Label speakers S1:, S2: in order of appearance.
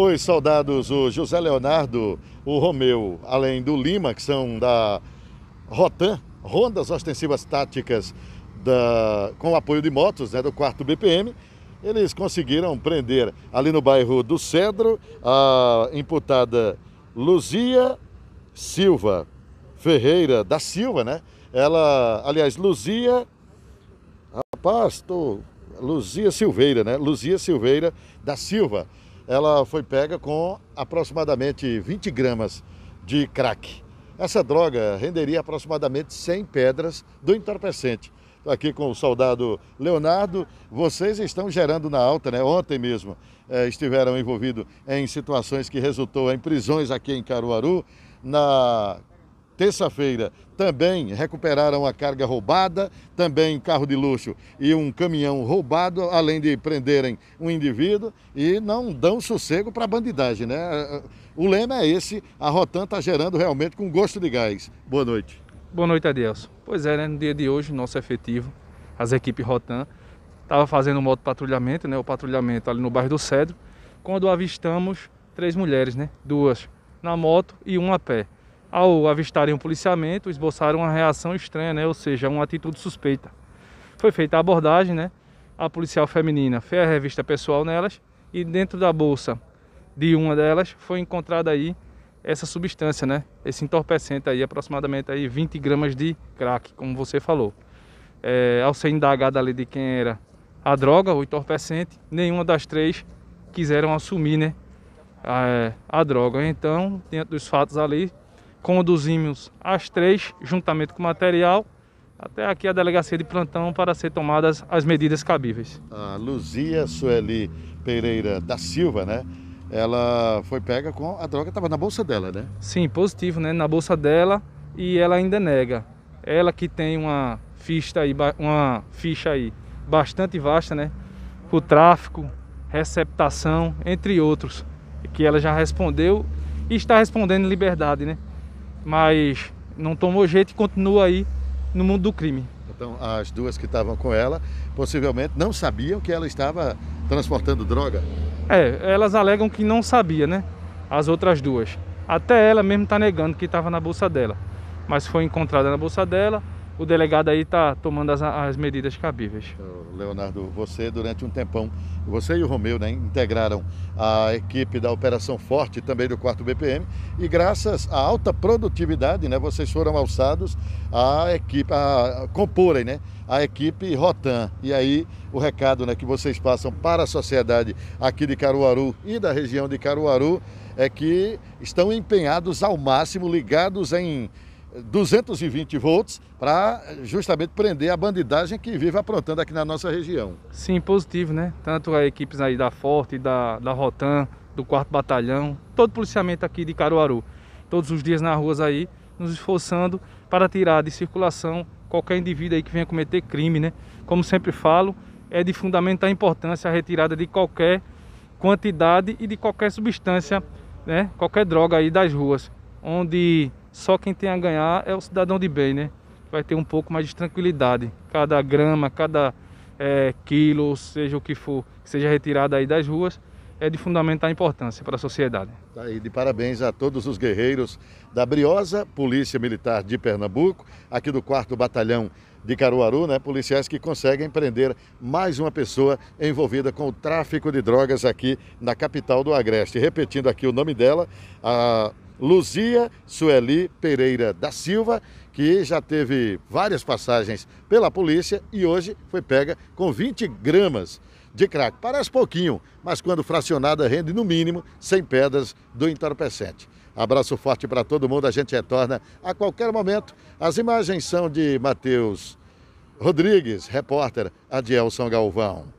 S1: Os soldados, o José Leonardo, o Romeu, além do Lima, que são da Rotan, Rondas Ostensivas Táticas, da, com o apoio de motos né, do 4 BPM, eles conseguiram prender ali no bairro do Cedro a imputada Luzia Silva Ferreira da Silva, né? Ela, aliás, Luzia. Rapaz, tô, Luzia Silveira, né? Luzia Silveira da Silva ela foi pega com aproximadamente 20 gramas de crack. Essa droga renderia aproximadamente 100 pedras do entorpecente. Estou aqui com o soldado Leonardo. Vocês estão gerando na alta, né? Ontem mesmo eh, estiveram envolvidos em situações que resultou em prisões aqui em Caruaru, na terça-feira também recuperaram a carga roubada, também um carro de luxo e um caminhão roubado, além de prenderem um indivíduo e não dão sossego para a bandidagem, né? O lema é esse, a Rotan está gerando realmente com gosto de gás. Boa noite.
S2: Boa noite, Adelson. Pois é, né? no dia de hoje, nosso efetivo, as equipes Rotan, estava fazendo um modo patrulhamento, né? O patrulhamento ali no bairro do Cedro, quando avistamos três mulheres, né? Duas na moto e uma a pé. Ao avistarem o policiamento, esboçaram uma reação estranha, né? ou seja, uma atitude suspeita. Foi feita a abordagem, né? a policial feminina fez a revista pessoal nelas e dentro da bolsa de uma delas foi encontrada aí essa substância, né? Esse entorpecente aí, aproximadamente aí 20 gramas de crack, como você falou. É, ao ser indagada ali de quem era a droga, o entorpecente, nenhuma das três quiseram assumir, né? A, a droga. Então, dentro dos fatos ali, conduzimos as três, juntamente com o material, até aqui a delegacia de plantão para ser
S1: tomadas as medidas cabíveis. A Luzia Sueli Pereira da Silva, né? Ela foi pega com a droga estava na bolsa dela, né?
S2: Sim, positivo, né? Na bolsa dela e ela ainda nega. Ela que tem uma ficha aí, uma ficha aí bastante vasta, né? Com tráfico, receptação, entre outros, que ela já respondeu e está respondendo em liberdade, né?
S1: mas não tomou jeito e continua aí no mundo do crime. Então, as duas que estavam com ela possivelmente não sabiam que ela estava transportando droga?
S2: É, elas alegam que não sabia, né? As outras duas. Até ela mesmo está negando que estava na bolsa dela. Mas foi encontrada na bolsa dela, o delegado aí está tomando as, as, medidas
S1: cabíveis. Leonardo, você durante um tempão, você e o Romeu, né, integraram a equipe da Operação Forte, também do 4 BPM, e graças à alta produtividade, né, vocês foram alçados a equipe, a, a comporem, né, a equipe Rotan. E aí o recado, né, que vocês passam para a sociedade aqui de Caruaru e da região de Caruaru é que estão empenhados ao máximo, ligados em 220 volts para justamente prender a bandidagem que vive aprontando aqui na nossa região.
S2: Sim, positivo, né? Tanto tá as equipes aí da Forte, da, da Rotan, do 4 Batalhão, todo o policiamento aqui de Caruaru, todos os dias nas ruas aí, nos esforçando para tirar de circulação qualquer indivíduo aí que venha cometer crime, né? Como sempre falo, é de fundamental importância a retirada de qualquer quantidade e de qualquer substância, né? Qualquer droga aí das ruas, onde só quem tem a ganhar é o cidadão de bem, né? Vai ter um pouco mais de tranquilidade. Cada grama, cada é, quilo, seja o que for, que seja retirado aí das ruas, é de fundamental importância para a sociedade.
S1: Tá aí, de parabéns a todos os guerreiros da Briosa Polícia Militar de Pernambuco, aqui do 4 Batalhão de Caruaru, né? Policiais que conseguem prender mais uma pessoa envolvida com o tráfico de drogas aqui na capital do Agreste. Repetindo aqui o nome dela, a Luzia Sueli Pereira da Silva, que já teve várias passagens pela polícia e hoje foi pega com 20 gramas de crack. Parece pouquinho, mas quando fracionada rende no mínimo 100 pedras do entorpecente. Abraço forte para todo mundo, a gente retorna a qualquer momento. As imagens são de Matheus Rodrigues, repórter Adielson Galvão.